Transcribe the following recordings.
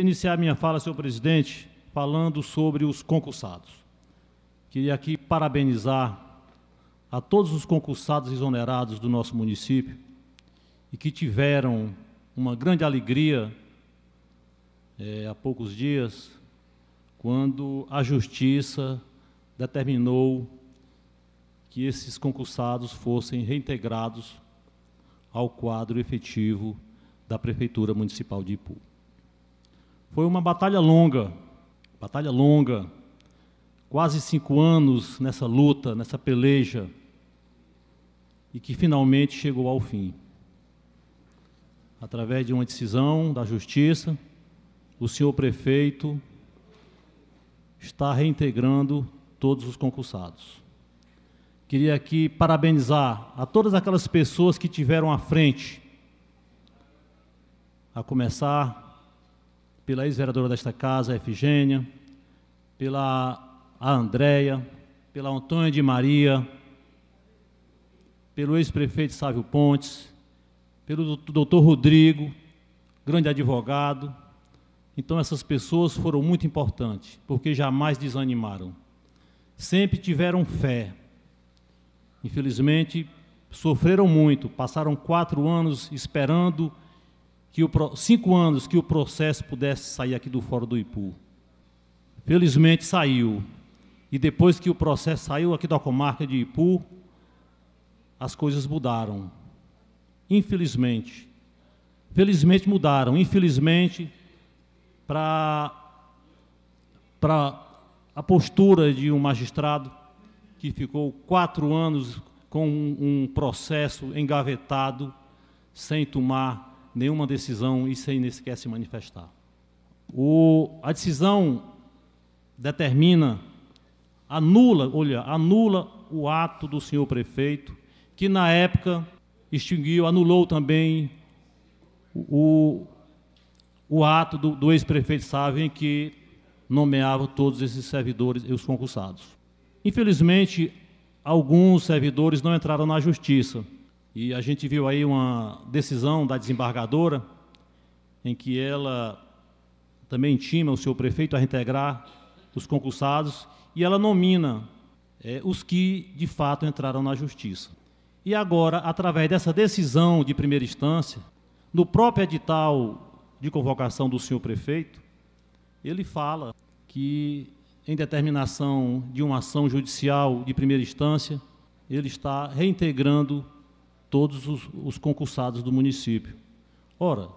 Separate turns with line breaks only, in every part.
iniciar minha fala, senhor presidente, falando sobre os concursados. Queria aqui parabenizar a todos os concursados exonerados do nosso município e que tiveram uma grande alegria é, há poucos dias, quando a Justiça determinou que esses concursados fossem reintegrados ao quadro efetivo da Prefeitura Municipal de Ipu. Foi uma batalha longa, batalha longa, quase cinco anos nessa luta, nessa peleja, e que finalmente chegou ao fim. Através de uma decisão da Justiça, o senhor prefeito está reintegrando todos os concursados. Queria aqui parabenizar a todas aquelas pessoas que tiveram à frente, a começar pela ex-vereadora desta casa, Efigênia, pela Andréia, pela Antônia de Maria, pelo ex-prefeito Sávio Pontes, pelo doutor Rodrigo, grande advogado. Então, essas pessoas foram muito importantes, porque jamais desanimaram. Sempre tiveram fé. Infelizmente, sofreram muito, passaram quatro anos esperando que o, cinco anos que o processo pudesse sair aqui do Fórum do Ipu. Felizmente saiu. E depois que o processo saiu aqui da comarca de Ipu, as coisas mudaram. Infelizmente. Felizmente mudaram. Infelizmente, para a postura de um magistrado que ficou quatro anos com um, um processo engavetado, sem tomar nenhuma decisão e sem sequer se manifestar. O, a decisão determina, anula, olha, anula o ato do senhor prefeito, que na época extinguiu, anulou também o, o ato do, do ex-prefeito Sávio que nomeava todos esses servidores e os concursados. Infelizmente, alguns servidores não entraram na justiça, e a gente viu aí uma decisão da desembargadora, em que ela também intima o seu prefeito a reintegrar os concursados e ela nomina é, os que de fato entraram na justiça. E agora, através dessa decisão de primeira instância, no próprio edital de convocação do senhor prefeito, ele fala que, em determinação de uma ação judicial de primeira instância, ele está reintegrando todos os, os concursados do município. Ora,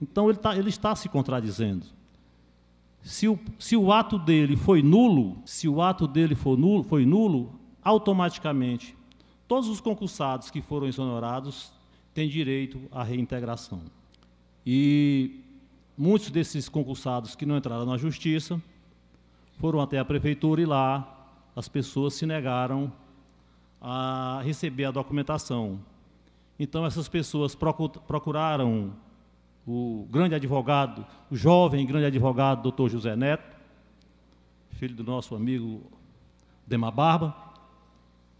então ele, tá, ele está se contradizendo. Se o, se o, ato dele foi nulo, se o ato dele for nulo, foi nulo, automaticamente todos os concursados que foram exonerados têm direito à reintegração. E muitos desses concursados que não entraram na justiça foram até a prefeitura e lá as pessoas se negaram a receber a documentação. Então, essas pessoas procuraram o grande advogado, o jovem grande advogado, doutor José Neto, filho do nosso amigo Dema Barba,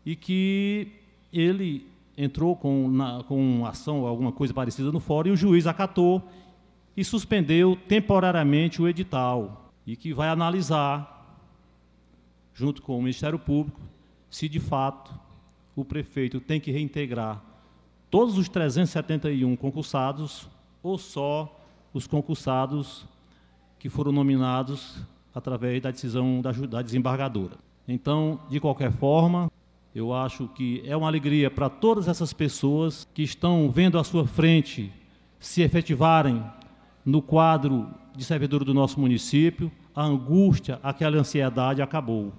e que ele entrou com, na, com ação, alguma coisa parecida no fórum, e o juiz acatou e suspendeu temporariamente o edital, e que vai analisar, junto com o Ministério Público, se de fato o prefeito tem que reintegrar todos os 371 concursados ou só os concursados que foram nominados através da decisão da, da desembargadora. Então, de qualquer forma, eu acho que é uma alegria para todas essas pessoas que estão vendo à sua frente se efetivarem no quadro de servidor do nosso município, a angústia, aquela ansiedade acabou.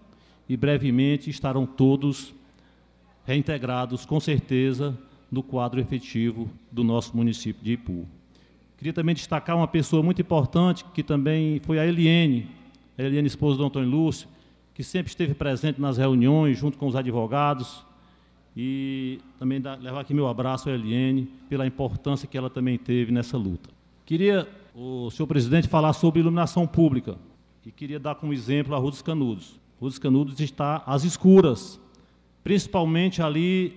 E brevemente estarão todos reintegrados, com certeza, no quadro efetivo do nosso município de Ipu. Queria também destacar uma pessoa muito importante, que também foi a Eliene, a Eliene, esposa do Antônio Lúcio, que sempre esteve presente nas reuniões, junto com os advogados, e também dá, levar aqui meu abraço à Eliene, pela importância que ela também teve nessa luta. Queria, o senhor presidente, falar sobre iluminação pública, e queria dar como exemplo a Rua dos Canudos. Rua dos Canudos está às escuras, principalmente ali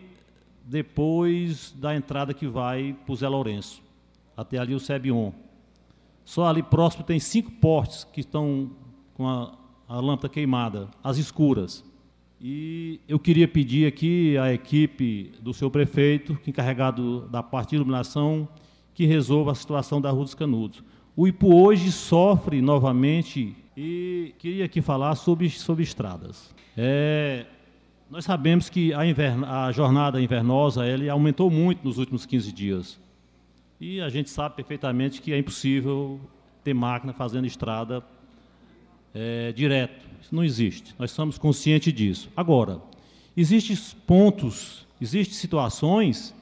depois da entrada que vai para o Zé Lourenço, até ali o Sebion. Só ali próximo tem cinco portes que estão com a, a lâmpada queimada, as escuras. E eu queria pedir aqui à equipe do seu prefeito, encarregado da parte de iluminação, que resolva a situação da Rua dos Canudos. O Ipu hoje sofre novamente e queria aqui falar sobre, sobre estradas. É, nós sabemos que a, a jornada invernosa ela aumentou muito nos últimos 15 dias. E a gente sabe perfeitamente que é impossível ter máquina fazendo estrada é, direto. Isso não existe. Nós somos conscientes disso. Agora, existem pontos, existem situações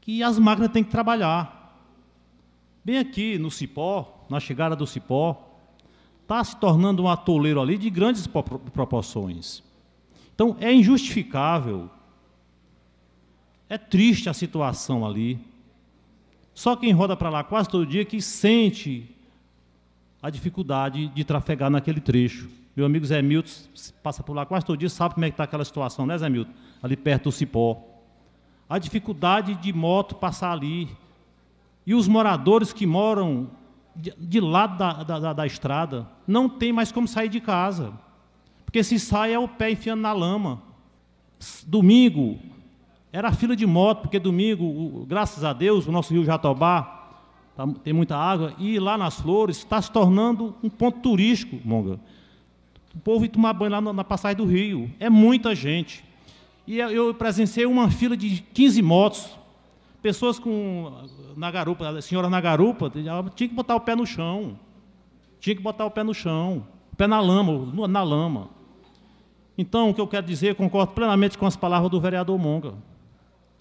que as máquinas têm que trabalhar. Bem aqui no Cipó, na chegada do Cipó, está se tornando um atoleiro ali de grandes proporções. Então é injustificável. É triste a situação ali. Só quem roda para lá quase todo dia que sente a dificuldade de trafegar naquele trecho. Meu amigo Zé Milton passa por lá quase todo dia, sabe como é que está aquela situação, né, Zé Milton? Ali perto do Cipó. A dificuldade de moto passar ali. E os moradores que moram de, de lado da, da, da, da estrada não tem mais como sair de casa porque se sai é o pé enfiando na lama. Domingo era fila de moto, porque domingo, graças a Deus, o nosso rio Jatobá tá, tem muita água, e lá nas flores está se tornando um ponto turístico, Monga. O povo ia tomar banho lá na, na passagem do rio. É muita gente. E eu presenciei uma fila de 15 motos, pessoas com na garupa, a senhora na garupa, tinha que botar o pé no chão. Tinha que botar o pé no chão, o pé na lama, na lama. Então, o que eu quero dizer, concordo plenamente com as palavras do vereador Monga.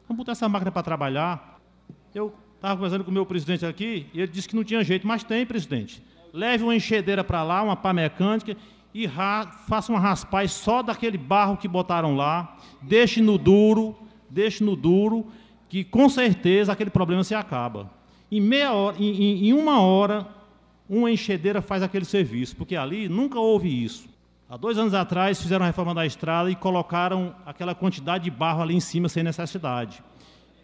Vamos botar essa máquina para trabalhar. Eu estava conversando com o meu presidente aqui e ele disse que não tinha jeito, mas tem, presidente. Leve uma enxedeira para lá, uma pá mecânica, e faça uma raspagem só daquele barro que botaram lá. Deixe no duro, deixe no duro, que com certeza aquele problema se acaba. Em meia hora, em, em uma hora, uma enxedeira faz aquele serviço, porque ali nunca houve isso. Há dois anos atrás fizeram a reforma da estrada e colocaram aquela quantidade de barro ali em cima sem necessidade.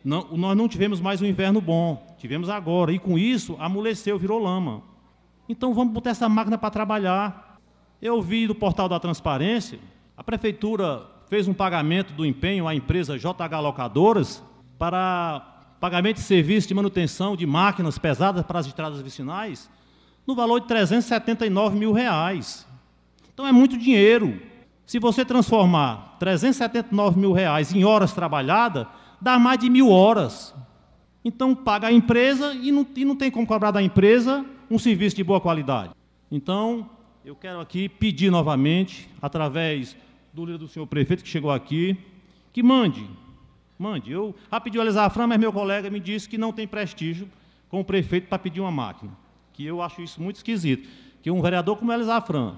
Não, nós não tivemos mais um inverno bom, tivemos agora. E com isso, amoleceu, virou lama. Então vamos botar essa máquina para trabalhar. Eu vi do portal da transparência, a prefeitura fez um pagamento do empenho à empresa JH Locadoras para pagamento de serviço de manutenção de máquinas pesadas para as estradas vicinais no valor de 379 mil reais. Então é muito dinheiro. Se você transformar 379 mil reais em horas trabalhadas, dá mais de mil horas. Então paga a empresa e não, e não tem como cobrar da empresa um serviço de boa qualidade. Então, eu quero aqui pedir novamente, através do líder do senhor prefeito que chegou aqui, que mande. Mande. Eu a pedi o Elisafran, mas meu colega me disse que não tem prestígio com o prefeito para pedir uma máquina. Que eu acho isso muito esquisito. Que um vereador como o Elisafran,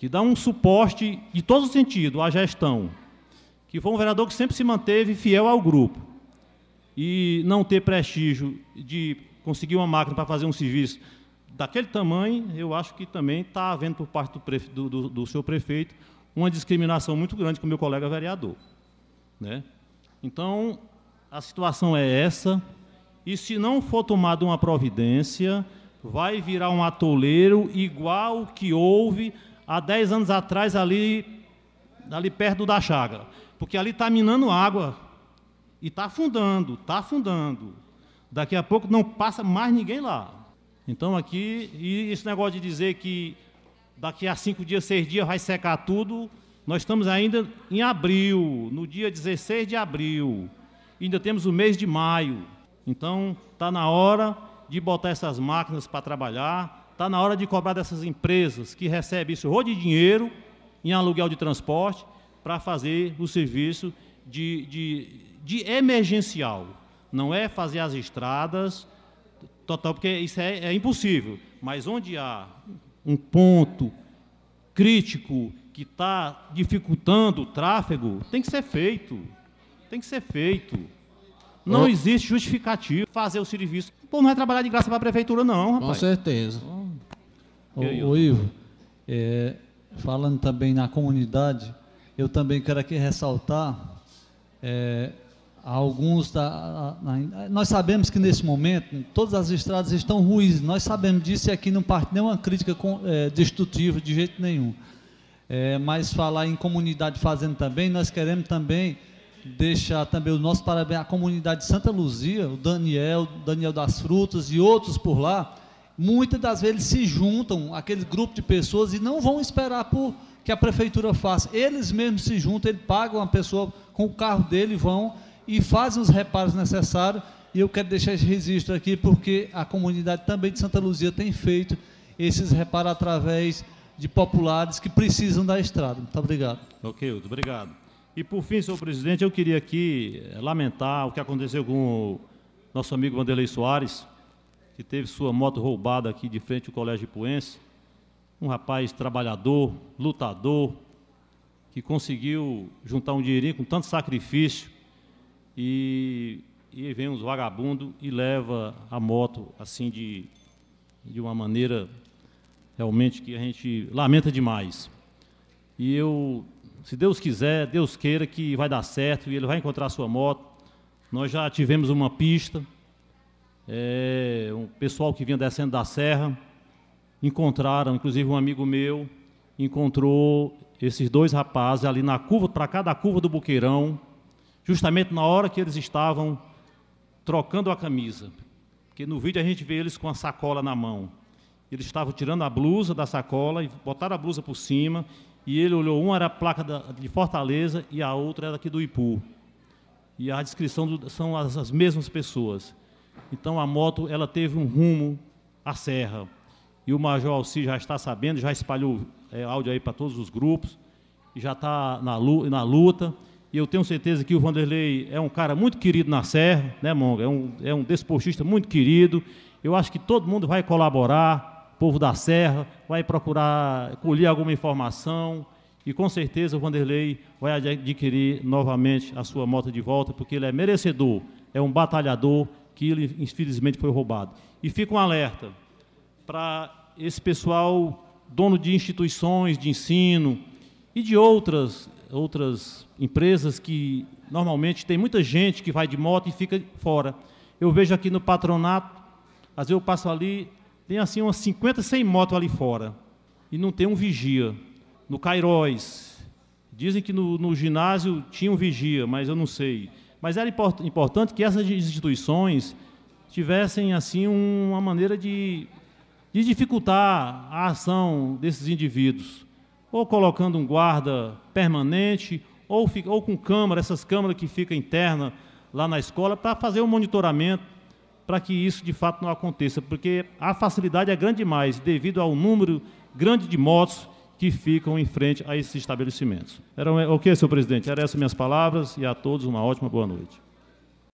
que dá um suporte de todo sentido à gestão, que foi um vereador que sempre se manteve fiel ao grupo e não ter prestígio de conseguir uma máquina para fazer um serviço daquele tamanho, eu acho que também está havendo por parte do, prefe... do, do, do seu prefeito uma discriminação muito grande com o meu colega vereador. Né? Então, a situação é essa, e se não for tomada uma providência, vai virar um atoleiro igual o que houve há 10 anos atrás ali, ali perto da Chaga. Porque ali está minando água e está afundando, está afundando. Daqui a pouco não passa mais ninguém lá. Então aqui, e esse negócio de dizer que daqui a cinco dias, seis dias vai secar tudo, nós estamos ainda em abril, no dia 16 de abril. Ainda temos o mês de maio. Então está na hora de botar essas máquinas para trabalhar, Está na hora de cobrar dessas empresas que recebem isso ou de dinheiro em aluguel de transporte para fazer o serviço de, de, de, emergencial. Não é fazer as estradas total, porque isso é, é impossível. Mas onde há um ponto crítico que está dificultando o tráfego, tem que ser feito. Tem que ser feito. Não existe justificativo fazer o serviço. Pô, não vai é trabalhar de graça para a prefeitura, não, rapaz. Com certeza. O, o Ivo, é, falando também na comunidade, eu também quero aqui ressaltar é, alguns da, a, a, nós sabemos que nesse momento todas as estradas estão ruins. Nós sabemos disso e aqui não parte nenhuma crítica com, é, destrutiva de jeito nenhum. É, mas falar em comunidade fazendo também, nós queremos também deixar também o nosso parabéns à comunidade de Santa Luzia, o Daniel, Daniel das Frutas e outros por lá, muitas das vezes se juntam, aquele grupo de pessoas, e não vão esperar por que a prefeitura faça. Eles mesmos se juntam, eles pagam a pessoa com o carro dele, vão e fazem os reparos necessários. E eu quero deixar esse registro aqui, porque a comunidade também de Santa Luzia tem feito esses reparos através de populares que precisam da estrada. Muito obrigado. Ok, muito obrigado. E por fim, senhor presidente, eu queria aqui eh, lamentar o que aconteceu com o nosso amigo Vanderlei Soares, que teve sua moto roubada aqui de frente ao Colégio Ipuense, um rapaz trabalhador, lutador, que conseguiu juntar um dinheirinho com tanto sacrifício e, e vem uns vagabundos e leva a moto assim de, de uma maneira realmente que a gente lamenta demais. E eu, se Deus quiser, Deus queira que vai dar certo e ele vai encontrar a sua moto. Nós já tivemos uma pista, é, um pessoal que vinha descendo da serra, encontraram, inclusive um amigo meu encontrou esses dois rapazes ali na curva, para cada curva do Buqueirão, justamente na hora que eles estavam trocando a camisa. Porque no vídeo a gente vê eles com a sacola na mão. Eles estavam tirando a blusa da sacola e botaram a blusa por cima. E ele olhou, uma era a placa da, de Fortaleza e a outra era aqui do Ipu. E a descrição do, são as, as mesmas pessoas. Então a moto ela teve um rumo à serra. E o Major Alci já está sabendo, já espalhou é, áudio aí para todos os grupos, já está na, na luta. E eu tenho certeza que o Vanderlei é um cara muito querido na Serra, né, Monga? É um, é um desportista muito querido. Eu acho que todo mundo vai colaborar, povo da Serra, vai procurar colher alguma informação. E com certeza o Vanderlei vai adquirir novamente a sua moto de volta, porque ele é merecedor, é um batalhador que ele infelizmente foi roubado. E fica um alerta para esse pessoal dono de instituições de ensino e de outras outras empresas que normalmente tem muita gente que vai de moto e fica fora. Eu vejo aqui no patronato, às vezes eu passo ali, tem assim umas 50, 100 motos ali fora e não tem um vigia. No Cairóis, dizem que no, no ginásio tinha um vigia, mas eu não sei. Mas era import importante que essas instituições tivessem assim uma maneira de, de dificultar a ação desses indivíduos, ou colocando um guarda permanente, ou, ou com câmara, essas câmaras que ficam interna lá na escola, para fazer o um monitoramento, para que isso de fato não aconteça, porque a facilidade é grande demais, devido ao número grande de motos que ficam em frente a esses estabelecimentos. Era, é, que, senhor presidente? Eram essas minhas palavras e a todos uma ótima boa noite.